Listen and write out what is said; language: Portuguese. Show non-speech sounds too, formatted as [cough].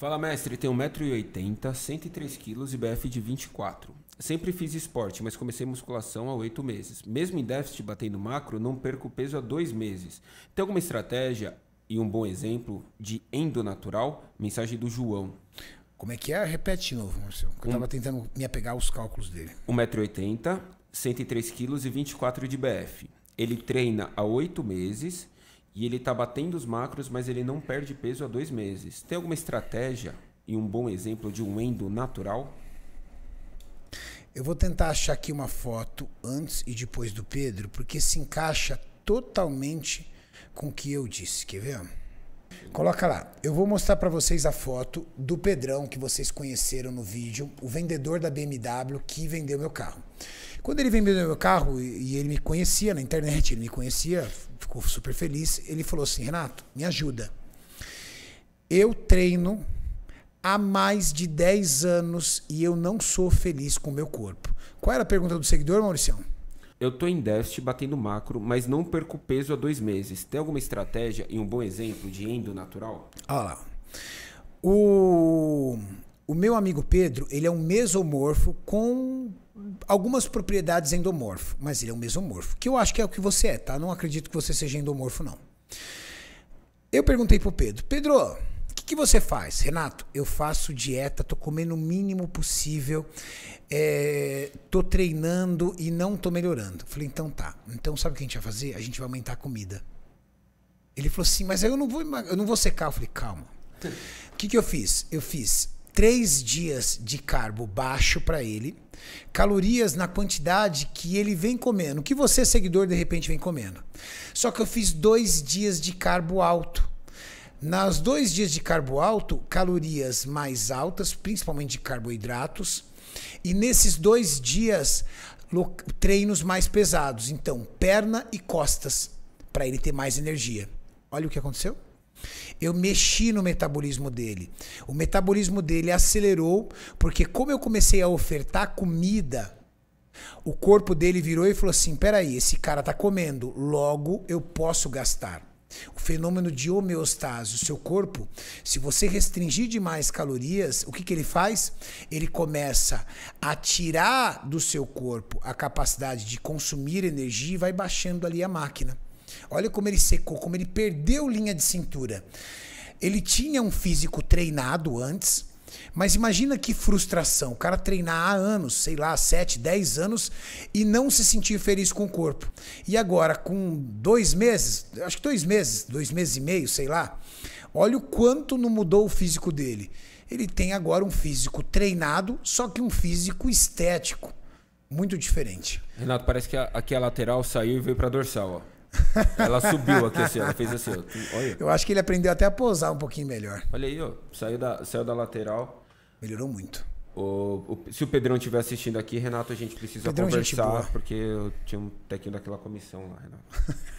Fala, mestre. Tenho 1,80m, 103kg e BF de 24. Sempre fiz esporte, mas comecei musculação há 8 meses. Mesmo em déficit batendo macro, não perco peso há 2 meses. Tem alguma estratégia e um bom exemplo de endonatural? Mensagem do João. Como é que é? Repete de novo, Marcelo. Eu estava um... tentando me apegar aos cálculos dele. 1,80m, 103kg e 24 de BF. Ele treina há 8 meses e ele está batendo os macros, mas ele não perde peso há dois meses. Tem alguma estratégia e um bom exemplo de um endo natural? Eu vou tentar achar aqui uma foto antes e depois do Pedro, porque se encaixa totalmente com o que eu disse. Quer ver? Coloca lá. Eu vou mostrar para vocês a foto do Pedrão que vocês conheceram no vídeo, o vendedor da BMW que vendeu meu carro. Quando ele vendeu meu carro e ele me conhecia na internet, ele me conhecia ficou super feliz. Ele falou assim: Renato, me ajuda. Eu treino há mais de 10 anos e eu não sou feliz com o meu corpo. Qual era a pergunta do seguidor, Mauricião? Eu tô em déficit batendo macro, mas não perco peso há dois meses. Tem alguma estratégia e um bom exemplo de endo natural? Olha lá. O o meu amigo Pedro, ele é um mesomorfo com algumas propriedades endomorfo, mas ele é um mesomorfo, que eu acho que é o que você é, tá? Não acredito que você seja endomorfo, não. Eu perguntei pro Pedro, Pedro, o que, que, você faz? Renato, eu faço dieta, tô comendo o mínimo possível, é, tô treinando e não tô melhorando. Falei, então tá. Então sabe o que a gente vai fazer? A gente vai aumentar a comida. Ele falou assim, mas eu não vou, eu não vou secar. Eu falei, calma. O que, que eu fiz? Eu fiz três dias de carbo baixo para ele, calorias na quantidade que ele vem comendo, que você, seguidor, de repente vem comendo. Só que eu fiz dois dias de carbo alto. Nas dois dias de carbo alto, calorias mais altas, principalmente de carboidratos, e nesses dois dias, treinos mais pesados, então perna e costas, para ele ter mais energia. Olha o que aconteceu. Eu mexi no metabolismo dele. O metabolismo dele acelerou, porque como eu comecei a ofertar comida, o corpo dele virou e falou assim: peraí, esse cara tá comendo, logo eu posso gastar. O fenômeno de homeostase, o seu corpo, se você restringir demais calorias, o que, que ele faz? Ele começa a tirar do seu corpo a capacidade de consumir energia e vai baixando ali a máquina. Olha como ele secou, como ele perdeu linha de cintura. Ele tinha um físico treinado antes, mas imagina que frustração. O cara treinar há anos, sei lá, 7, 10 anos e não se sentir feliz com o corpo. E agora, com dois meses, acho que dois meses, dois meses e meio, sei lá, olha o quanto não mudou o físico dele. Ele tem agora um físico treinado, só que um físico estético. Muito diferente. Renato, parece que aqui a lateral saiu e veio para dorsal, ó. Ela subiu aqui assim, ela fez assim, Olha. Eu acho que ele aprendeu até a posar um pouquinho melhor. Olha aí, ó. Saiu da, saiu da lateral. Melhorou muito. O, o, se o Pedrão estiver assistindo aqui, Renato, a gente precisa Pedrão, é conversar, gente porque eu tinha um técnico daquela comissão lá, Renato. [laughs]